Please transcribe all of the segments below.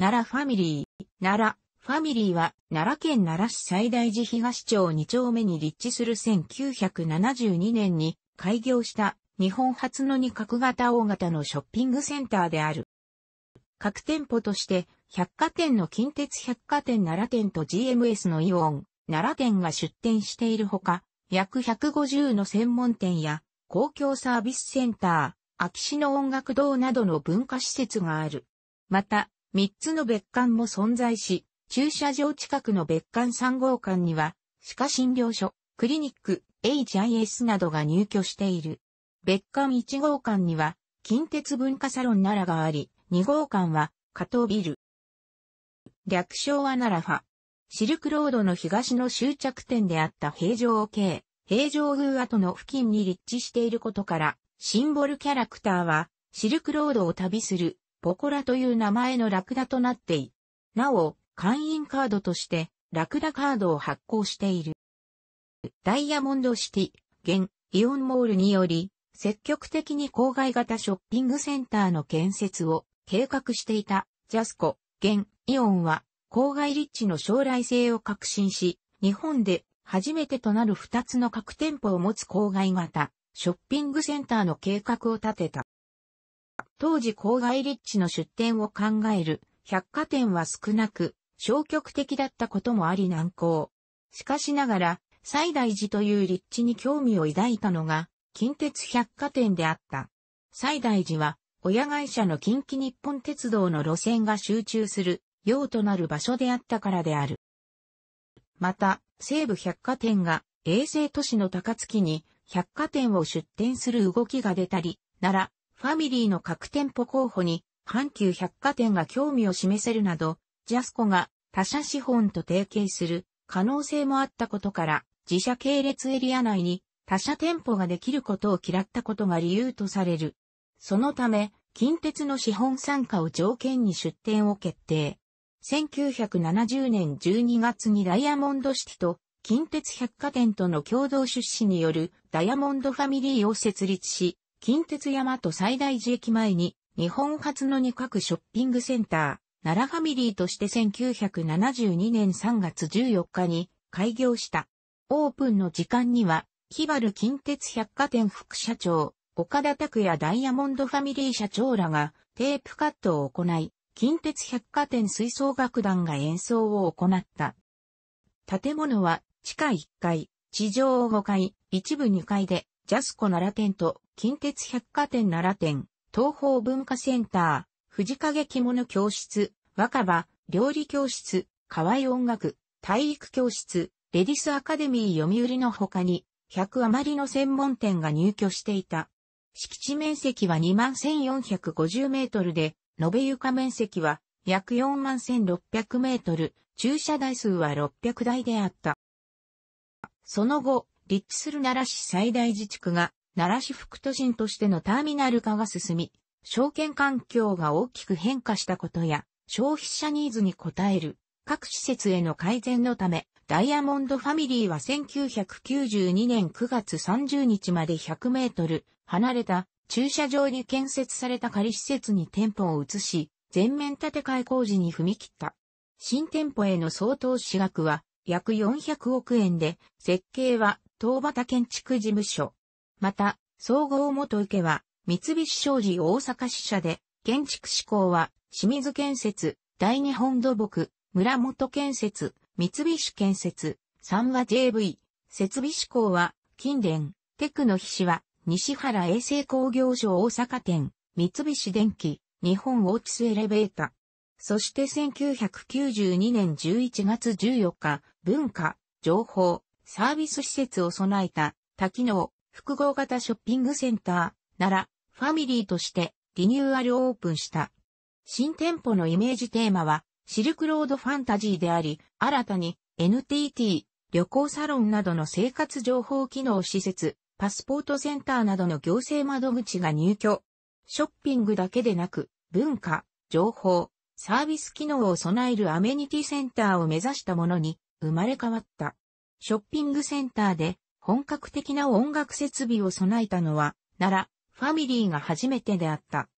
奈良ファミリー。奈良ファミリーは奈良県奈良市最大寺東町2丁目に立地する1972年に開業した日本初の二角型大型のショッピングセンターである。各店舗として百貨店の近鉄百貨店奈良店と GMS のイオン、奈良店が出店しているほか、約150の専門店や公共サービスセンター、秋市の音楽堂などの文化施設がある。また、3つの別館も存在し、駐車場近くの別館3号館には、歯科診療所、クリニック、HIS などが入居している。別館1号館には、近鉄文化サロン奈良があり、2号館は、加藤ビル。略称は奈良ファ。シルクロードの東の終着点であった平城系、平城宮跡の付近に立地していることから、シンボルキャラクターは、シルクロードを旅するポコラという名前のラクダとなってい、なお、会員カードとして、ラクダカードを発行している。ダイヤモンドシティ、現、イオンモールにより、積極的に郊外型ショッピングセンターの建設を計画していた、ジャスコ、現、イオンは、郊外立地の将来性を確信し、日本で初めてとなる2つの各店舗を持つ郊外型ショッピングセンターの計画を立てた。当時郊外立地の出店を考える百貨店は少なく、消極的だったこともあり難航。しかしながら、西大寺という立地に興味を抱いたのが、近鉄百貨店であった。西大寺は、親会社の近畿日本鉄道の路線が集中する、用となる場所であったからである。また、西武百貨店が、衛星都市の高槻に、百貨店を出店する動きが出たり、ら、ファミリーの各店舗候補に、阪急百貨店が興味を示せるなど、ジャスコが他社資本と提携する可能性もあったことから、自社系列エリア内に他社店舗ができることを嫌ったことが理由とされる。そのため、近鉄の資本参加を条件に出店を決定。1970年12月にダイヤモンドシティと近鉄百貨店との共同出資によるダイヤモンドファミリーを設立し、近鉄大和最大寺駅前に、日本初の二角ショッピングセンター、奈良ファミリーとして1972年3月14日に開業した。オープンの時間には、キ原近鉄百貨店副社長、岡田拓也ダイヤモンドファミリー社長らがテープカットを行い、近鉄百貨店吹奏楽団が演奏を行った。建物は地下1階、地上5階、一部2階でジャスコ奈良店と近鉄百貨店奈良店、東方文化センター、藤影着物教室、若葉、料理教室、河合音楽、体育教室、レディスアカデミー読売の他に、100余りの専門店が入居していた。敷地面積は21,450メートルで、延べ床面積は約41,600メートル、駐車台数は600台であった。その後、立地する奈良市最大自治区が、奈良市副都心としてのターミナル化が進み、証券環境が大きく変化したことや、消費者ニーズに応える各施設への改善のため、ダイヤモンドファミリーは1992年9月30日まで100メートル離れた駐車場に建設された仮施設に店舗を移し、全面建て替え工事に踏み切った。新店舗への相当資額は約400億円で、設計は東畑建築事務所。また、総合元受けは、三菱商事大阪支社で、建築志向は、清水建設、大日本土木、村本建設、三菱建設、三和 JV、設備志向は、近電、テクノ比市は、西原衛生工業所大阪店、三菱電機、日本オーチスエレベータ。そして1992年11月14日、文化、情報、サービス施設を備えた多機能複合型ショッピングセンターならファミリーとしてリニューアルオープンした。新店舗のイメージテーマはシルクロードファンタジーであり、新たに NTT、旅行サロンなどの生活情報機能施設、パスポートセンターなどの行政窓口が入居。ショッピングだけでなく、文化、情報、サービス機能を備えるアメニティセンターを目指したものに生まれ変わった。ショッピングセンターで本格的な音楽設備を備えたのは、奈良、ファミリーが初めてであった。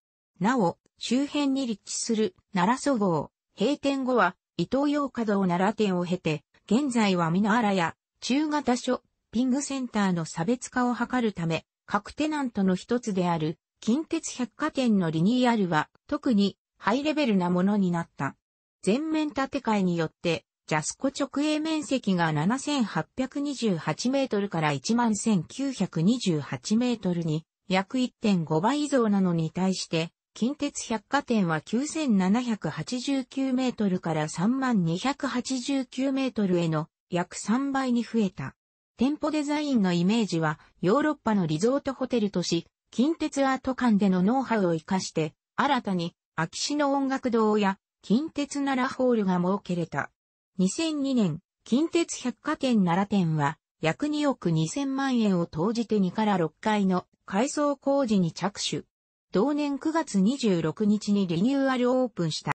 なお、周辺に立地する奈良祖号、閉店後は伊東洋華堂奈良店を経て、現在は皆ラや中型ショッピングセンターの差別化を図るため、各テナントの一つである近鉄百貨店のリニューアルは特にハイレベルなものになった。全面建て替えによってジャスコ直営面積が7828メートルから11928メートルに約1.5倍以上なのに対して、近鉄百貨店は9789メートルから3289メートルへの約3倍に増えた。店舗デザインのイメージはヨーロッパのリゾートホテルとし、近鉄アート館でのノウハウを活かして、新たに秋篠音楽堂や近鉄奈良ホールが設けれた。2002年、近鉄百貨店奈良店は、約2億2000万円を投じて2から6階の改装工事に着手。同年9月26日にリニューアルオープンした。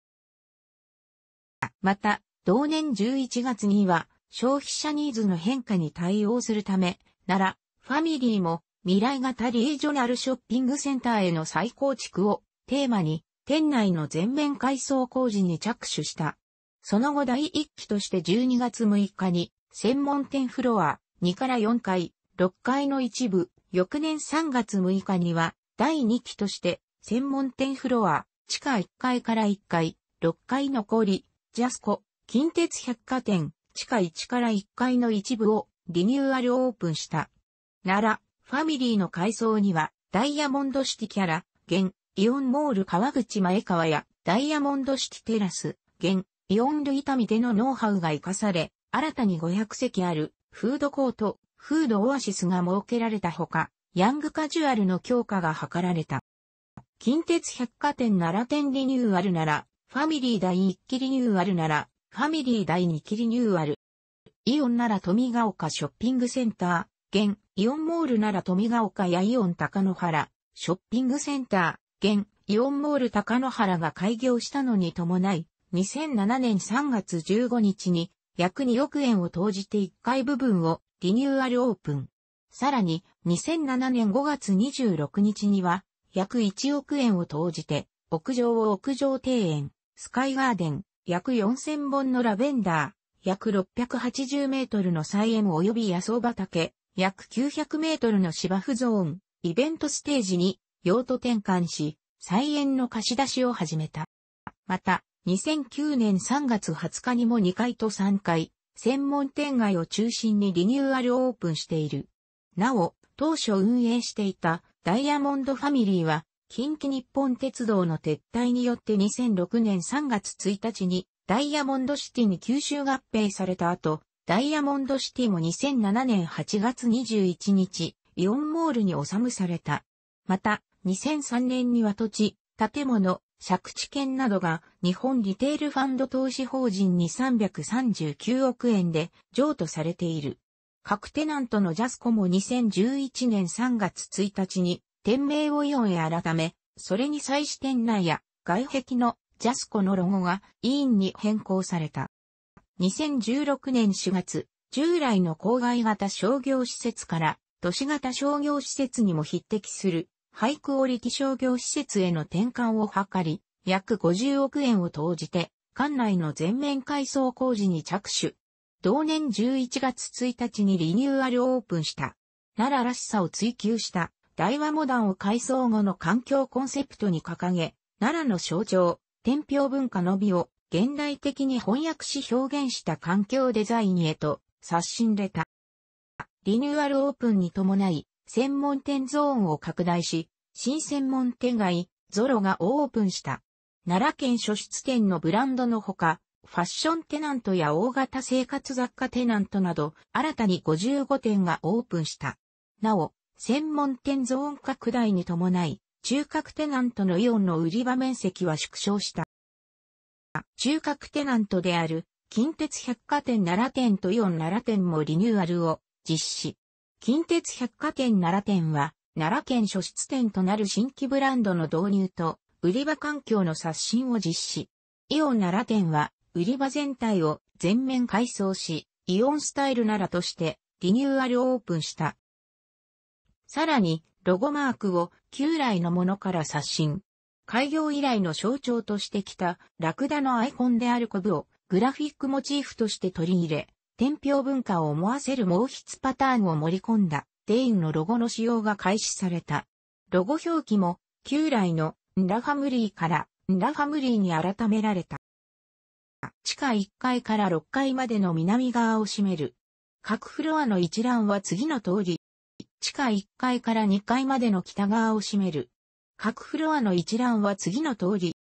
また、同年11月には、消費者ニーズの変化に対応するため、奈良、ファミリーも、未来型リージョナルショッピングセンターへの再構築をテーマに、店内の全面改装工事に着手した。その後第1期として12月6日に、専門店フロア2から4階、6階の一部、翌年3月6日には、第2期として、専門店フロア地下1階から1階、6階残り、ジャスコ、近鉄百貨店、地下1から1階の一部をリニューアルオープンした。奈良、ファミリーの改装には、ダイヤモンドシティキャラ、現、イオンモール川口前川や、ダイヤモンドシティテラス、現、イオンル痛みでのノウハウが活かされ、新たに500席あるフードコート、フードオアシスが設けられたほか、ヤングカジュアルの強化が図られた。近鉄百貨店奈良店リニューアルなら、ファミリー第1期リニューアルなら、ファミリー第2期リニューアル。イオンなら富ヶ丘ショッピングセンター、現、イオンモールなら富ヶ丘やイオン高野原、ショッピングセンター、現、イオンモール高野原が開業したのに伴い、2007年3月15日に約2億円を投じて1階部分をリニューアルオープン。さらに2007年5月26日には約1億円を投じて屋上を屋上庭園、スカイガーデン、約4000本のラベンダー、約680メートルの菜園及び野草畑、約900メートルの芝生ゾーン、イベントステージに用途転換し、菜園の貸し出しを始めた。また、2009年3月20日にも2階と3階、専門店街を中心にリニューアルオープンしている。なお、当初運営していたダイヤモンドファミリーは、近畿日本鉄道の撤退によって2006年3月1日にダイヤモンドシティに吸収合併された後、ダイヤモンドシティも2007年8月21日、イオンモールに収むされた。また、2003年には土地、建物、借地権などが日本リテールファンド投資法人に339億円で譲渡されている。各テナントのジャスコも2011年3月1日に店名をイオンへ改め、それに際し店内や外壁のジャスコのロゴが委員に変更された。2016年4月、従来の郊外型商業施設から都市型商業施設にも匹敵するハイクオリティ商業施設への転換を図り、約50億円を投じて、館内の全面改装工事に着手。同年11月1日にリニューアルオープンした。奈良らしさを追求した、大和モダンを改装後の環境コンセプトに掲げ、奈良の象徴、天平文化の美を現代的に翻訳し表現した環境デザインへと刷新れた。リニューアルオープンに伴い、専門店ゾーンを拡大し、新専門店街、ゾロがオープンした。奈良県初出店のブランドのほか、ファッションテナントや大型生活雑貨テナントなど、新たに55店がオープンした。なお、専門店ゾーン拡大に伴い、中核テナントのイオンの売り場面積は縮小した。中核テナントである、近鉄百貨店奈良店とイオン奈良店もリニューアルを実施。近鉄百貨店奈良店は、奈良県初出店となる新規ブランドの導入と、売り場環境の刷新を実施。イオン奈良店は、売り場全体を全面改装し、イオンスタイル奈良としてリニューアルオープンした。さらに、ロゴマークを旧来のものから刷新。開業以来の象徴としてきたラクダのアイコンであるコブをグラフィックモチーフとして取り入れ、天平文化を思わせる毛筆パターンを盛り込んだ、デインのロゴの使用が開始された。ロゴ表記も、旧来のンラファムリーから、ンラファムリーに改められた。地下1階から6階までの南側を占める。各フロアの一覧は次の通り。地下1階から2階までの北側を占める。各フロアの一覧は次の通り。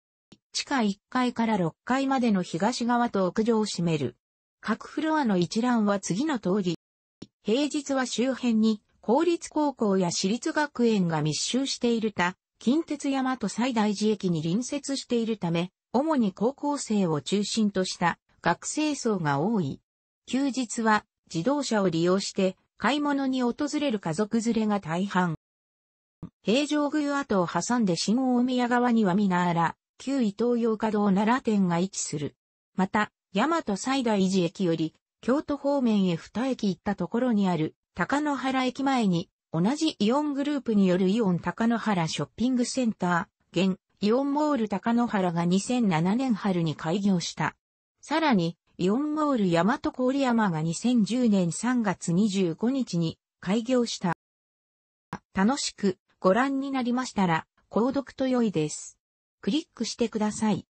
地下1階から6階までの東側と屋上を占める。各フロアの一覧は次の通り。平日は周辺に公立高校や私立学園が密集しているた、近鉄山と西大寺駅に隣接しているため、主に高校生を中心とした学生層が多い。休日は自動車を利用して買い物に訪れる家族連れが大半。平城宮跡を挟んで新大宮側にはミなら旧伊東洋華道奈良店が位置する。また、大和西大寺駅より、京都方面へ二駅行ったところにある、高野原駅前に、同じイオングループによるイオン高野原ショッピングセンター、現、イオンモール高野原が2007年春に開業した。さらに、イオンモール大和郡山が2010年3月25日に開業した。楽しくご覧になりましたら、購読と良いです。クリックしてください。